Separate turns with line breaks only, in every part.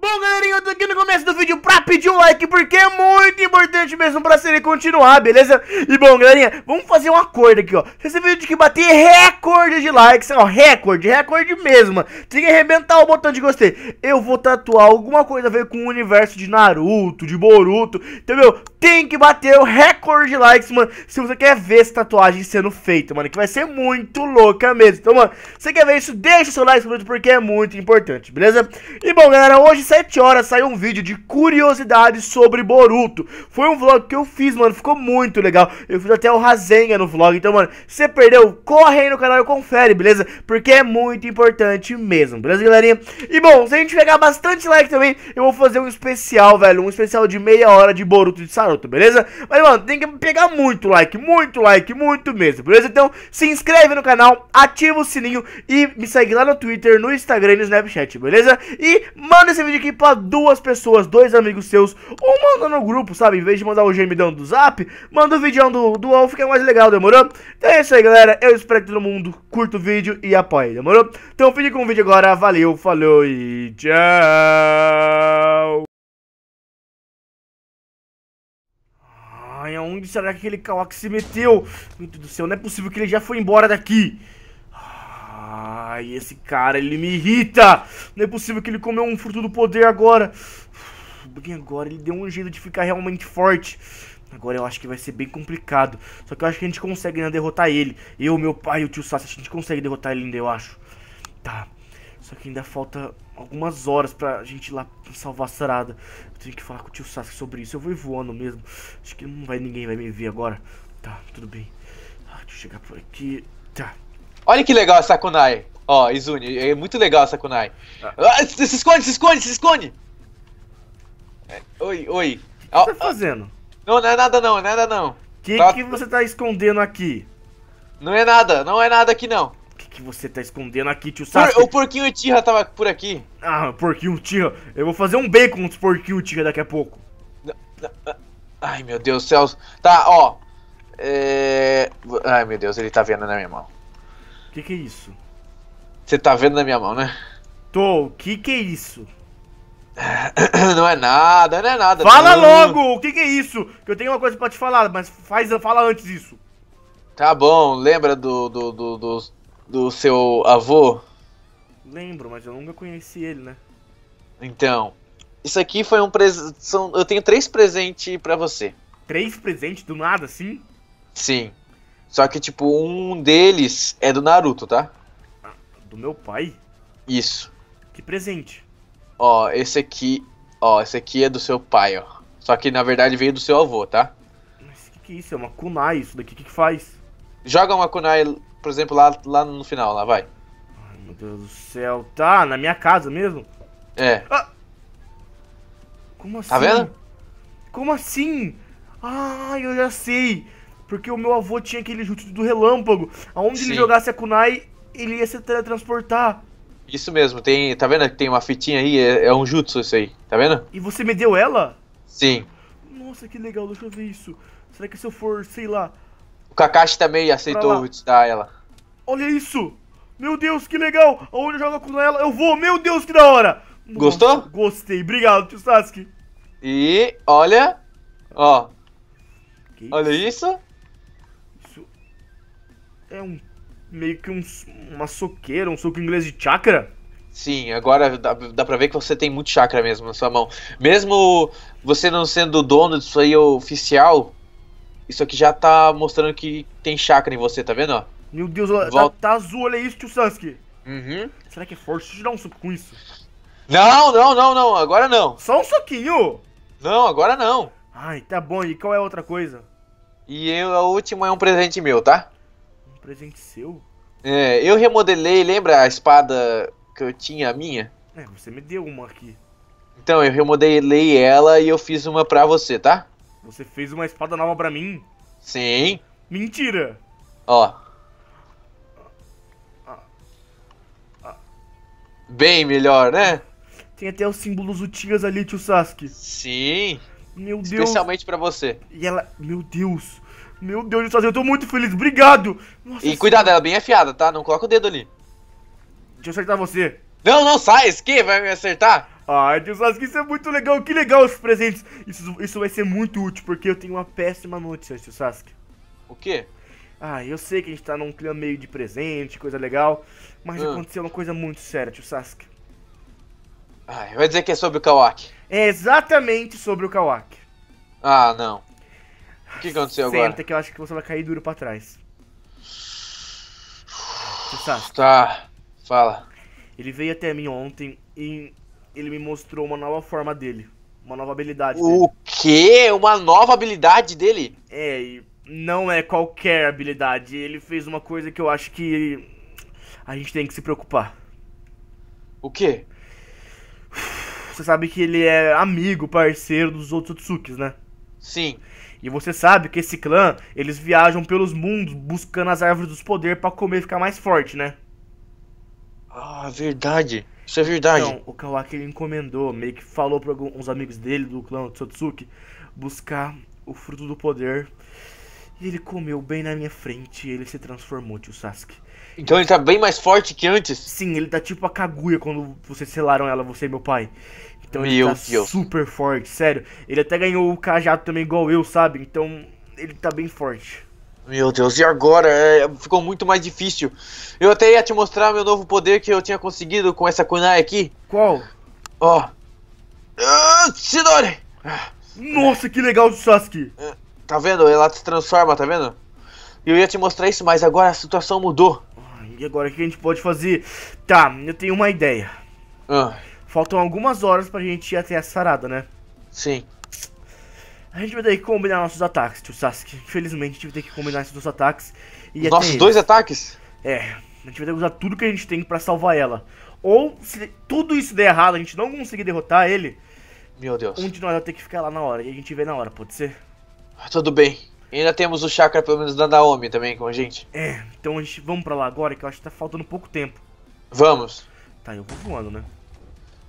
Bom, galerinha, eu tô aqui no começo do vídeo pra pedir um like, porque é muito importante mesmo pra série continuar, beleza? E bom, galerinha, vamos fazer um acordo aqui, ó. esse vídeo tem que bater recorde de likes, ó, recorde, recorde mesmo, tem que arrebentar o botão de gostei. Eu vou tatuar alguma coisa a ver com o universo de Naruto, de Boruto, entendeu? Tem que bater o recorde de likes, mano, se você quer ver essa tatuagem sendo feita, mano, que vai ser muito louca mesmo. Então, mano, se você quer ver isso, deixa o seu like, porque é muito importante, beleza? E bom, galera, hoje 7 horas saiu um vídeo de curiosidades sobre Boruto. Foi um vlog que eu fiz, mano, ficou muito legal. Eu fiz até o Rasenga no vlog, então, mano, se você perdeu, corre aí no canal e confere, beleza? Porque é muito importante mesmo, beleza, galerinha? E, bom, se a gente pegar bastante like também, eu vou fazer um especial, velho, um especial de meia hora de Boruto de Saruto, beleza? Mas, mano, tem que pegar muito like, muito like, muito mesmo, beleza? Então, se inscreve no canal, ativa o sininho e me segue lá no Twitter, no Instagram e no Snapchat, beleza? E manda esse vídeo de aqui pra duas pessoas, dois amigos seus, ou manda no grupo, sabe? Em vez de mandar o gemidão do zap, manda o vídeo do, do UOL, fica mais legal, demorou? Então é isso aí, galera. Eu espero que todo mundo curta o vídeo e apoie, demorou? Então fique com o vídeo agora. Valeu, falou e tchau! Ai, aonde será que aquele Kawak se meteu? Meu Deus do céu, não é possível que ele já foi embora daqui. Ai, esse cara, ele me irrita! Não é possível que ele comeu um fruto do poder agora. Bem agora, ele deu um jeito de ficar realmente forte. Agora eu acho que vai ser bem complicado. Só que eu acho que a gente consegue ainda né, derrotar ele. Eu, meu pai e o tio Sassi, a gente consegue derrotar ele ainda, eu acho. Tá. Só que ainda falta algumas horas pra gente ir lá salvar a Sarada. Eu tenho que falar com o tio Sasuke sobre isso. Eu vou voando mesmo. Acho que
não vai ninguém vai me ver agora. Tá, tudo bem. Ah, deixa eu chegar por aqui. Tá. Olha que legal essa kunai. Ó, Izuni, é muito legal essa kunai. Ah, ah se esconde, se esconde, se esconde! É, oi, oi. O que você tá fazendo? Não, não é nada não, não é nada não. O que, tá... que você tá escondendo aqui? Não é nada, não é nada aqui
não. O que, que você tá escondendo aqui, tio Sasuke? Por, o porquinho Tira tava por aqui. Ah, porquinho Tira. Eu vou fazer um bacon dos porquinho Tira daqui a pouco.
Ah. Ai, meu Deus do céu. Tá, ó. É... Ai, meu Deus, ele tá vendo na minha mão. Que que é isso? Você tá vendo na minha mão, né? Tô, o que que é isso? Não é nada, não é nada. Fala não. logo,
o que que é isso? Que eu tenho uma coisa para te falar, mas faz, fala antes disso.
Tá bom, lembra do, do, do, do, do seu avô?
Lembro, mas eu nunca conheci ele, né?
Então, isso aqui foi um presente. Eu tenho três presentes para você. Três presentes do nada, assim? sim? Sim. Só que, tipo, um deles é do Naruto, tá? Do meu pai? Isso. Que presente. Ó, esse aqui. Ó, esse aqui é do seu pai, ó. Só que na verdade veio do seu avô, tá? Mas o que, que é isso? É uma kunai isso daqui, o que, que faz? Joga uma kunai, por exemplo, lá, lá no final, lá vai. Ai meu Deus do
céu, tá na minha casa mesmo? É. Ah! Como assim? Tá vendo? Assim? Como assim? Ai, eu já sei! Porque o meu avô tinha aquele jutsu do relâmpago. Aonde Sim. ele jogasse a kunai, ele ia se teletransportar.
Isso mesmo, tem. Tá vendo que tem uma fitinha aí? É, é, um jutsu isso aí, tá vendo? E você me deu ela? Sim.
Nossa, que legal, deixa eu ver isso. Será que se eu for, sei lá.
O Kakashi também aceitou te dar ela.
Olha isso! Meu Deus, que legal! Aonde eu jogo com ela, eu vou! Meu Deus, que da hora! Nossa, Gostou? Gostei, obrigado, tio Sasuke.
E olha. Ó. olha isso é um meio que um, uma soqueira, um soco inglês de chakra. Sim, agora dá, dá pra ver que você tem muito chakra mesmo na sua mão. Mesmo você não sendo dono disso aí oficial, isso aqui já tá mostrando que tem chakra em você, tá vendo?
Meu Deus, tá, Volta. tá, tá azul, olha isso, tio Sasuke. Uhum. Será que é forte? Deixa eu te dar um soco com isso.
Não, não, não, não, agora não. Só um soquinho? Não, agora não. Ai, tá bom, e qual é a outra coisa? E eu, a última é um presente meu, tá?
presente seu?
É, eu remodelei, lembra a espada que eu tinha, a minha?
É, você me deu uma aqui.
Então, eu remodelei ela e eu fiz uma pra você, tá?
Você fez uma espada nova pra mim? Sim. Mentira!
Ó. Ah, ah, ah. Bem melhor, né?
Tem até os símbolos utilas ali, tio Sasuke. Sim. Meu Deus. Especialmente pra você. E ela.
Meu Deus. Meu Deus do céu, eu tô muito feliz, obrigado!
Nossa, e cuidado,
ela é bem afiada, tá? Não coloca o dedo ali. Deixa eu acertar você. Não, não, sai, que vai me acertar?
Ai, Deus, Sasuke, isso é muito legal, que legal os presentes. Isso, isso vai ser muito útil, porque eu tenho uma péssima notícia, tio Sasuke. O quê? Ah, eu sei que a gente tá num clima meio de presente, coisa legal, mas hum. aconteceu uma coisa muito séria, tio Sasuke.
Ai, vai dizer que é sobre o Kawaki.
É exatamente sobre o Kawaki.
Ah, não. O que aconteceu Senta, agora? Senta
que eu acho que você vai cair duro pra trás. Tá, fala. Ele veio até mim ontem e ele me mostrou uma nova forma dele. Uma nova habilidade o dele.
quê? Uma nova
habilidade dele? É, e não é qualquer habilidade. Ele fez uma coisa que eu acho que a gente tem que se preocupar. O quê? Você sabe que ele é amigo, parceiro dos outros Otsukis, né? Sim. E você sabe que esse clã, eles viajam pelos mundos buscando as árvores dos poder para comer e ficar mais forte, né?
Ah, verdade.
Isso é verdade. Então, o Kawaki ele encomendou, meio que falou para alguns amigos dele do clã Tsutsuki buscar o fruto do poder. E ele comeu bem na minha frente e ele se transformou, tio Sasuke. Então ele tá bem mais forte que antes? Sim, ele tá tipo a Kaguya quando vocês selaram ela, você e meu pai.
Então ele meu tá Deus.
super forte, sério. Ele até ganhou o cajado também igual eu, sabe? Então ele tá bem forte.
Meu Deus, e agora? É, ficou muito mais difícil. Eu até ia te mostrar meu novo poder que eu tinha conseguido com essa kunai aqui. Qual? Ó. Oh. Ah, Sidori! Nossa, que legal do Sasuke! É, tá vendo? Ela se transforma, tá vendo? Eu ia te mostrar isso, mas agora a situação mudou.
E agora o que a gente pode fazer? Tá, eu tenho uma ideia. Ah. Faltam algumas horas pra gente ir até essa sarada, né? Sim. A gente vai ter que combinar nossos ataques, tio Sasuke. Infelizmente, a gente vai ter que combinar esses dois ataques. E nossos dois eles. ataques? É. A gente vai ter que usar tudo que a gente tem para salvar ela. Ou, se tudo isso der errado, a gente não conseguir derrotar ele... Meu Deus. Um de nós vai ter que ficar lá na hora. E a gente vê na hora, pode ser?
Ah, tudo bem. E ainda temos o chakra, pelo menos, da Naomi também com a gente.
É, então a gente, vamos pra lá agora, que eu acho que tá faltando pouco tempo.
Vamos. Tá, eu vou voando, né?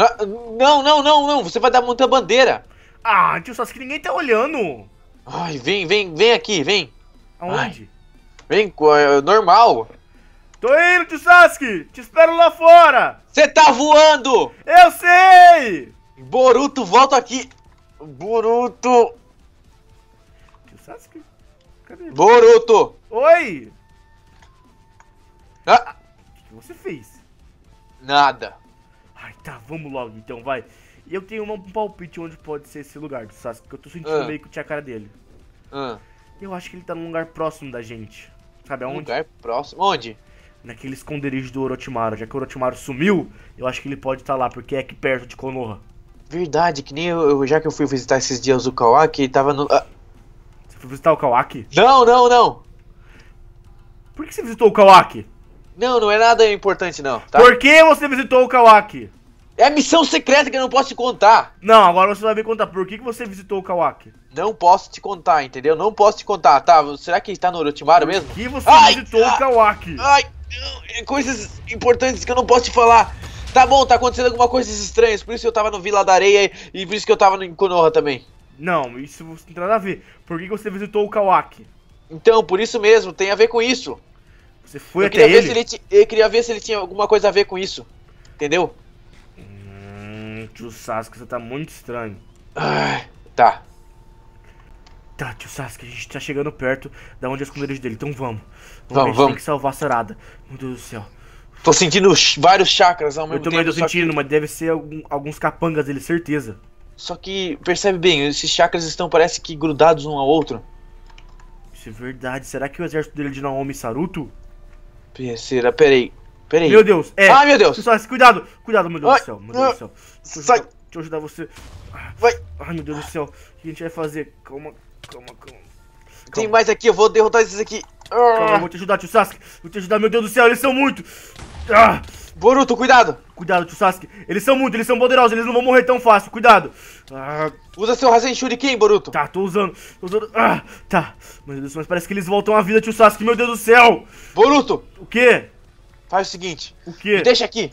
Ah, não,
não, não, não. Você vai dar muita bandeira. Ah, tio Sasuke, ninguém tá olhando. Ai, vem, vem, vem aqui, vem. Aonde? Ai, vem, é, normal. Tô indo, tio Sasuke. Te espero lá fora. Você tá voando. Eu sei. Boruto, volta aqui. Boruto.
Tio Sasuke? Cadê? Boruto. Oi. Ah. O que você fez? Nada tá, vamos logo então, vai. E eu tenho um palpite onde pode ser esse lugar do Sasuke, que eu tô sentindo ah. meio que tinha a cara dele. Ah. Eu acho que ele tá num lugar próximo da gente. Sabe aonde? Um lugar próximo? Onde? Naquele esconderijo do Orochimaru. Já que o Orochimaru sumiu, eu acho que ele pode estar tá lá, porque é aqui perto de Konoha.
Verdade, que nem eu, eu, já que eu fui visitar esses dias o Kawaki, tava no. Ah. Você foi visitar o Kawaki? Não, não, não! Por que você visitou o Kawaki? Não, não é nada importante não. Tá? Por
que você visitou o Kawaki? É missão secreta que eu não posso
te contar. Não, agora você vai me contar por que, que você visitou o Kawaki. Não posso te contar, entendeu? Não posso te contar, tá? Será que está no Orochimaru mesmo? Por que você ai, visitou ai, o Kawaki? Ai, coisas importantes que eu não posso te falar. Tá bom, tá acontecendo alguma coisa estranha, por isso eu tava no Vila da Areia e por isso que eu tava no Konoha também.
Não, isso não tem nada a ver. Por que, você
visitou o Kawaki? Então, por isso mesmo, tem a ver com isso.
Você foi eu até ele? ele?
Eu queria ver se ele tinha alguma coisa a ver com isso, entendeu? tio Sasuke, você tá muito estranho. Ai, tá.
Tá, tio Sasuke, a gente tá chegando perto da onde é o esconderijo dele, então vamos. Vamos, vamos. A gente tem que salvar a Sarada. Meu Deus do
céu. Tô sentindo vários chakras ao mesmo tempo. Eu também tempo, tô
sentindo, que... mas deve ser algum, alguns capangas dele, certeza. Só que, percebe bem, esses chakras estão, parece que, grudados um ao outro. Isso é verdade. Será que o exército dele é de Naomi e Saruto?
Será? Peraí. Peraí. Meu Deus,
é. Ai, meu Deus. Pessoal, cuidado, cuidado, meu Deus Ai, do céu, meu Deus ah. do céu. Sai. Deixa eu ajudar você. Vai. Ai, meu Deus do céu. O que a gente vai fazer? Calma, calma, calma. calma. Tem mais aqui, eu vou derrotar esses aqui. Calma, eu ah. vou te ajudar, tio Sasuke. Vou te ajudar, meu Deus do céu, eles são muito. Ah. Boruto, cuidado! Cuidado, tio Sasuke. Eles são muito, eles são poderosos, eles não vão morrer tão fácil, cuidado. Ah. Usa seu Rasen Shuriken, Boruto. Tá, tô usando. Tô usando. Ah, tá. Meu Deus, do mas parece que eles voltam à vida, tio Sasuke, meu Deus do céu. Boruto! O quê? Faz o seguinte. O quê? Me deixa aqui.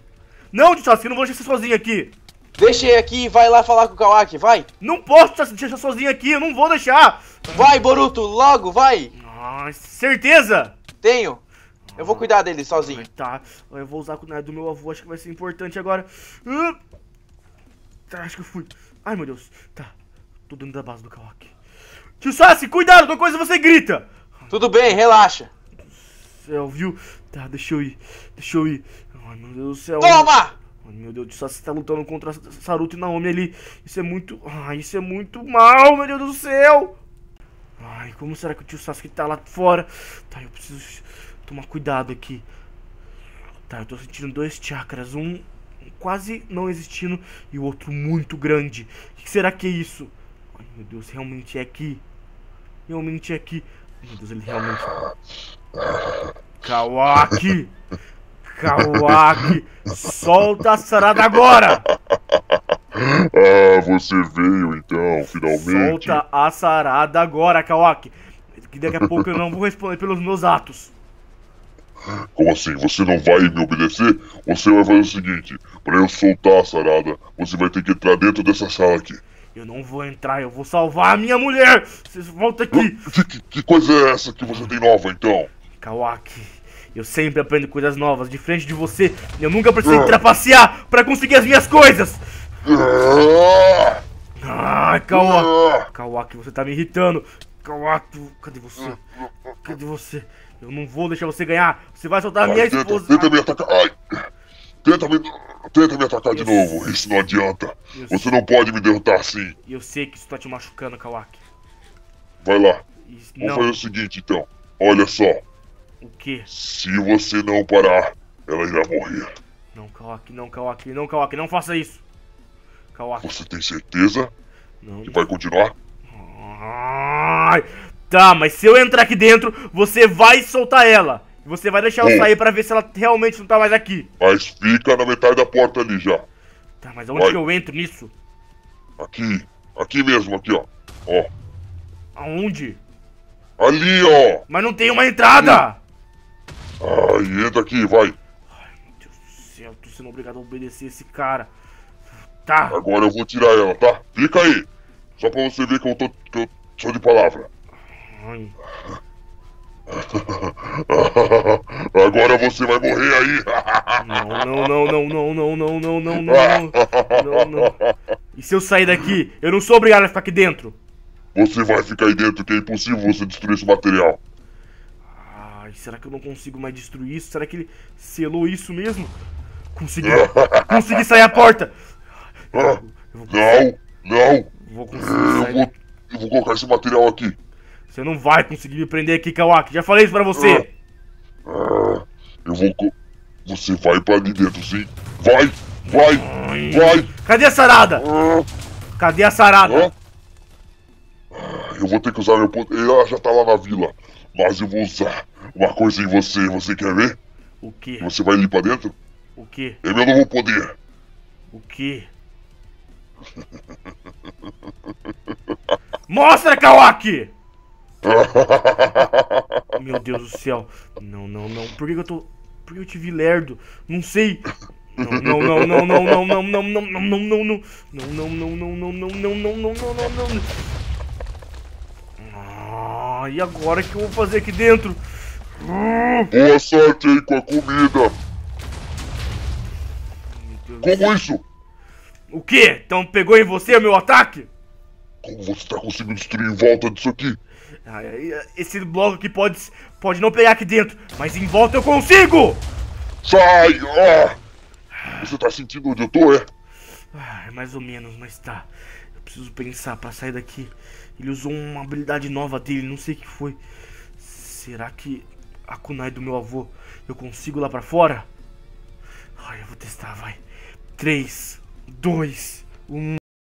Não, Tchassi, não vou deixar você sozinho aqui. Deixa ele
aqui e vai lá falar com o Kawaki, vai. Não posso te deixar sozinho aqui, eu não vou deixar. Vai, Boruto, logo, vai. Ah, certeza? Tenho. Eu vou ah, cuidar dele sozinho.
tá, eu vou usar a cuidado do meu avô, acho que vai ser importante agora. Hum. Tá, acho que eu fui. Ai, meu Deus. Tá, tô dentro da base do Kawaki. Tio Sassi, cuidado, qualquer coisa você grita. Tudo bem, relaxa. Céu, viu? Tá, deixa eu ir. Deixa eu ir. Ai, meu Deus do céu. Toma! Ai, meu Deus do céu, você tá lutando contra Saruto e Naomi ali. Isso é muito... Ai, isso é muito mal, meu Deus do céu! Ai, como será que o tio Sasuke tá lá fora? Tá, eu preciso tomar cuidado aqui. Tá, eu tô sentindo dois chakras. Um quase não existindo e o outro muito grande. O que será que é isso? Ai, meu Deus, realmente é aqui. Realmente é aqui. Meu Deus, ele realmente... Kawaki! Kawaki! solta a sarada agora!
Ah, você veio então, finalmente! Solta
a sarada agora, Kawaki! Que daqui a pouco eu não vou responder pelos meus atos.
Como assim? Você não vai me obedecer? Você vai fazer o seguinte: para eu soltar a sarada, você vai ter que entrar dentro dessa sala aqui.
Eu não vou entrar, eu vou salvar a minha mulher! Vocês voltam aqui! Que,
que, que coisa é essa que você tem nova então?
Kawaki, eu sempre aprendo coisas novas. De frente de você, eu nunca precisei ah. trapacear para conseguir as minhas coisas.
Ai, Kawaki.
Kawaki, você tá me irritando. Kawaki, cadê você? Cadê você? Eu não vou deixar você ganhar. Você vai soltar a minha tenta, esposa.
Tenta me atacar. Ai. Tenta me, tenta me atacar eu de sei. novo. Isso não adianta. Eu você sei. não pode me derrotar assim. Eu
sei que isso tá te machucando, Kawaki.
Vai lá. Isso, Vamos fazer o seguinte, então. Olha só. O quê? Se você não parar, ela irá morrer.
Não, Kawaki, não, Kawaki, não, Kawaki, não faça isso. Kawaki.
Você tem certeza? Não. Que vai continuar?
Ai, tá, mas se eu entrar aqui dentro, você vai soltar ela. você vai deixar Bom. eu sair pra ver se ela realmente não tá mais aqui.
Mas fica na metade da porta ali já. Tá,
mas onde que eu entro nisso?
Aqui, aqui mesmo, aqui ó. Ó.
Aonde?
Ali, ó! Mas não tem uma entrada! Hum. Ai, entra aqui, vai. Ai,
meu Deus do céu, tô sendo obrigado a obedecer esse cara. Tá.
Agora eu vou tirar ela, tá? Fica aí. Só pra você ver que eu tô. que eu sou de palavra. Ai. Agora você vai morrer aí! Não, não, não, não, não, não, não, não, não, não, não.
E se eu sair daqui? Eu não sou obrigado a ficar aqui dentro!
Você vai ficar aí dentro, que é impossível você destruir esse material
será que eu não consigo mais destruir isso? Será que ele selou isso mesmo? Consegui! consegui sair a porta! eu
vou... Não! Não! Vou eu, vou, eu vou colocar esse material aqui.
Você não vai conseguir me prender aqui, Kawaki. Já falei isso pra você.
Ah, ah, eu vou... Você vai pra ali dentro, sim. Vai! Vai! Ai.
Vai! Cadê a sarada? Ah. Cadê a sarada?
Ah, eu vou ter que usar meu poder. Ela já tá lá na vila. Mas eu vou usar uma coisa em você, você quer ver? O quê? Você vai ali dentro? O quê? É meu novo poder.
O quê? Mostra, Kawaki! Meu Deus do céu. Não, não, não. Por que, eu tô. Por que eu te vi lerdo? Não sei. Não, não, não, não, não, não, não, não, não, não, não, não. Não, não, não, não, não, não, não, não, não, não, não, não. não, e agora não, que eu vou fazer aqui dentro?
Boa é sorte aí com a comida! Como isso?
O quê? Então pegou em você o meu ataque?
Como você está conseguindo destruir em volta disso aqui? Ah,
é, é, esse bloco aqui pode, pode não pegar aqui dentro, mas em volta eu consigo!
Sai! Ah! Você tá sentindo onde eu tô, é?
Ah, mais ou menos, mas tá. Eu preciso pensar pra sair daqui. Ele usou uma habilidade nova dele, não sei o que foi. Será que a kunai do meu avô. Eu consigo lá pra fora? Ai, eu vou testar, vai. 3, 2, 1...